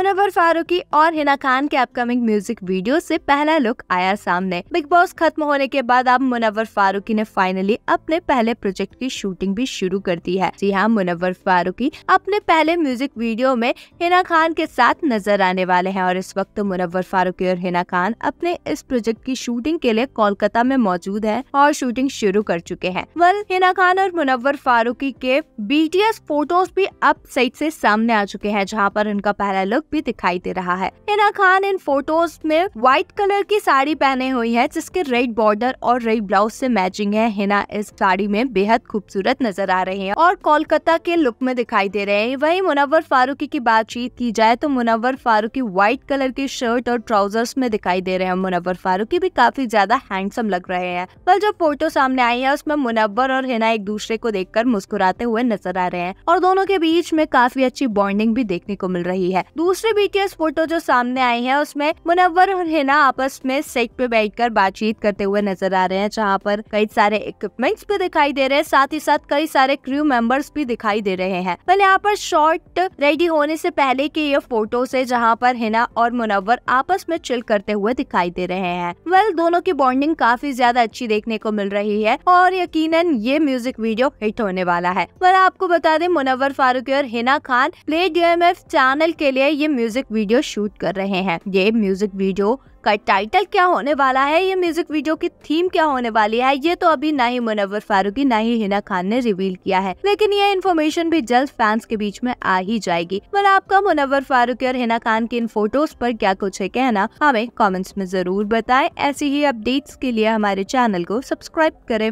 मुनवर फारूकी और हिना खान के upcoming music video से पहला लुक आया सामने बिग बॉस खत्म होने के बाद अब मुनवर फारूकी ने फाइनली अपने पहले प्रोजेक्ट की शूटिंग भी शुरू कर दी है जी हाँ मुनवर फारूकी अपने पहले म्यूजिक वीडियो में हिना खान के साथ नजर आने वाले हैं और इस वक्त तो मुनवर फारूकी और हिना खान अपने इस प्रोजेक्ट की शूटिंग के लिए कोलकाता में मौजूद है और शूटिंग शुरू कर चुके हैं वल हिना खान और मुनवर फारूकी के बीटीएस फोटोज भी अब सही से सामने आ चुके हैं जहाँ पर उनका पहला लुक भी दिखाई दे रहा है हिना खान इन फोटोज में व्हाइट कलर की साड़ी पहने हुई है जिसके रेड बॉर्डर और रेड ब्लाउज से मैचिंग है हिना इस साड़ी में बेहद खूबसूरत नजर आ रही है और कोलकाता के लुक में दिखाई दे रहे हैं वही मुनवर फारूकी की बातचीत की जाए तो मुनवर फारूकी व्हाइट कलर की शर्ट और ट्राउजर्स में दिखाई दे रहे हैं मुनवर फारूकी भी काफी ज्यादा हैंडसम लग रहे हैं पर जो फोटो सामने आई है उसमें मुनवर और हिना एक दूसरे को देखकर मुस्कुराते हुए नजर आ रहे हैं और दोनों के बीच में काफी अच्छी बॉन्डिंग भी देखने को मिल रही है दूसरे दूसरे बीटीएस फोटो जो सामने आए हैं उसमें मुनव्वर और हिना आपस में सेट पे बैठकर बातचीत करते हुए नजर आ रहे हैं जहाँ पर कई सारे इक्विपमेंट्स भी दिखाई दे रहे हैं साथ ही साथ कई सारे क्रू मेंबर्स भी दिखाई दे रहे हैं पहले यहाँ पर शॉर्ट रेडी होने से पहले के ये फोटो से जहाँ पर हिना और मुनव्वर आपस में चिल करते हुए दिखाई दे रहे हैं वेल दोनों की बॉन्डिंग काफी ज्यादा अच्छी देखने को मिल रही है और यकीनन ये म्यूजिक वीडियो हिट होने वाला है पर आपको बता दें मुनव्वर फारूकी और Hina Khan play D channel के लिए ये म्यूजिक वीडियो शूट कर रहे हैं ये म्यूजिक वीडियो का टाइटल क्या होने वाला है ये म्यूजिक वीडियो की थीम क्या होने वाली है ये तो अभी ना ही मुनवर फारूकी ना ही हिना खान ने रिवील किया है लेकिन ये इन्फॉर्मेशन भी जल्द फैंस के बीच में आ ही जाएगी मैं आपका मुनवर फारूकी और हिना खान की इन फोटोज पर क्या कुछ है कहना हमें कमेंट्स में जरूर बताएं ऐसी ही अपडेट्स के लिए हमारे चैनल को सब्सक्राइब करें